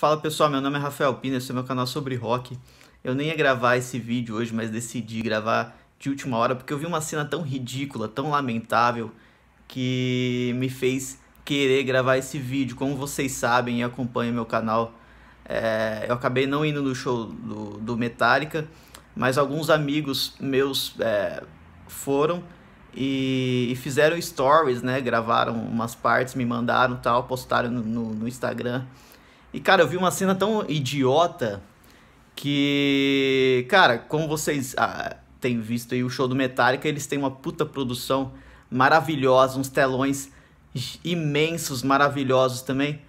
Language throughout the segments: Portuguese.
Fala pessoal, meu nome é Rafael Pina, esse é meu canal sobre rock. Eu nem ia gravar esse vídeo hoje, mas decidi gravar de última hora porque eu vi uma cena tão ridícula, tão lamentável, que me fez querer gravar esse vídeo. Como vocês sabem e acompanham meu canal, é, eu acabei não indo no show do, do Metallica, mas alguns amigos meus é, foram e, e, fizeram stories, né? Gravaram umas partes, me mandaram tal, postaram no, no, no Instagram. E, cara, eu vi uma cena tão idiota que, cara, como vocês ah, têm visto aí o show do Metallica, eles têm uma puta produção maravilhosa, uns telões imensos, maravilhosos também.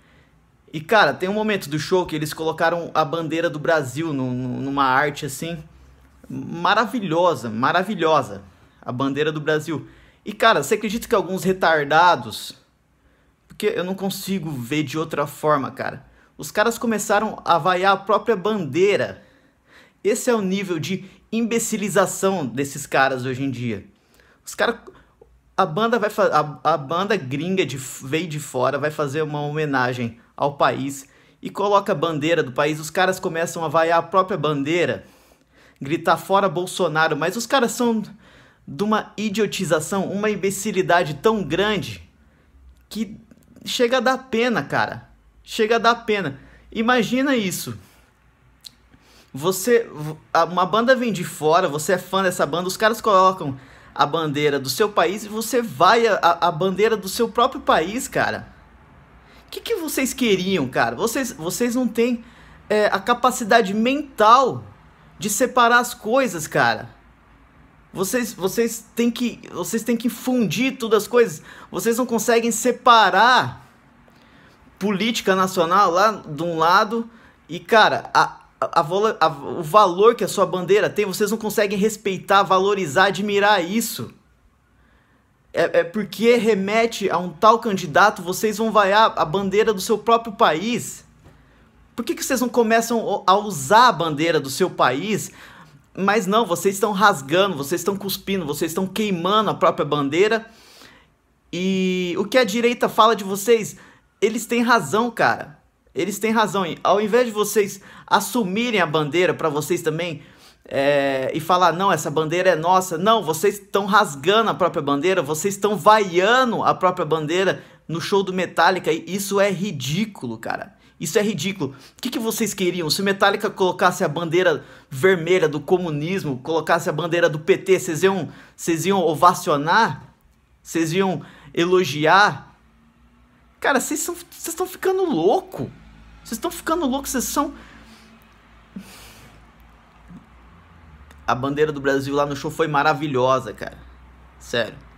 E, cara, tem um momento do show que eles colocaram a bandeira do Brasil numa arte assim. Maravilhosa, maravilhosa. A bandeira do Brasil. E, cara, você acredita que alguns retardados. Porque eu não consigo ver de outra forma, cara os caras começaram a vaiar a própria bandeira. Esse é o nível de imbecilização desses caras hoje em dia. Os caras a banda vai a, a banda gringa de veio de fora vai fazer uma homenagem ao país e coloca a bandeira do país, os caras começam a vaiar a própria bandeira, gritar fora Bolsonaro, mas os caras são de uma idiotização, uma imbecilidade tão grande que chega a dar pena, cara. Chega a dar pena. Imagina isso. Você. Uma banda vem de fora, você é fã dessa banda, os caras colocam a bandeira do seu país e você vai a, a bandeira do seu próprio país, cara. O que, que vocês queriam, cara? Vocês, vocês não têm é, a capacidade mental de separar as coisas, cara. Vocês, vocês têm que, vocês têm que fundir todas as coisas. Vocês não conseguem separar política nacional lá de um lado e, cara, a, a, a, o valor que a sua bandeira tem, vocês não conseguem respeitar, valorizar, admirar isso. É, é, porque remete a um tal candidato, vocês vão vaiar a bandeira do seu próprio país. Por que, que vocês não começam a usar a bandeira do seu país? Mas não, vocês estão rasgando, vocês estão cuspindo, vocês estão queimando a própria bandeira. E o que a direita fala de vocês? eles têm razão, cara. Eles têm razão. Ao invés de vocês assumirem a bandeira para vocês também é, e falar, não, essa bandeira é nossa. Não, vocês estão rasgando a própria bandeira, vocês estão vaiando a própria bandeira no show do Metallica. Isso é ridículo, cara. Isso é ridículo. O que, que vocês queriam? Se Metallica colocasse a bandeira vermelha do comunismo, colocasse a bandeira do PT, vocês iam, vocês iam ovacionar? Vocês iam elogiar? Cara, vocês estão ficando louco. Vocês estão ficando louco, vocês são. A bandeira do Brasil lá no show foi maravilhosa, cara. Sério.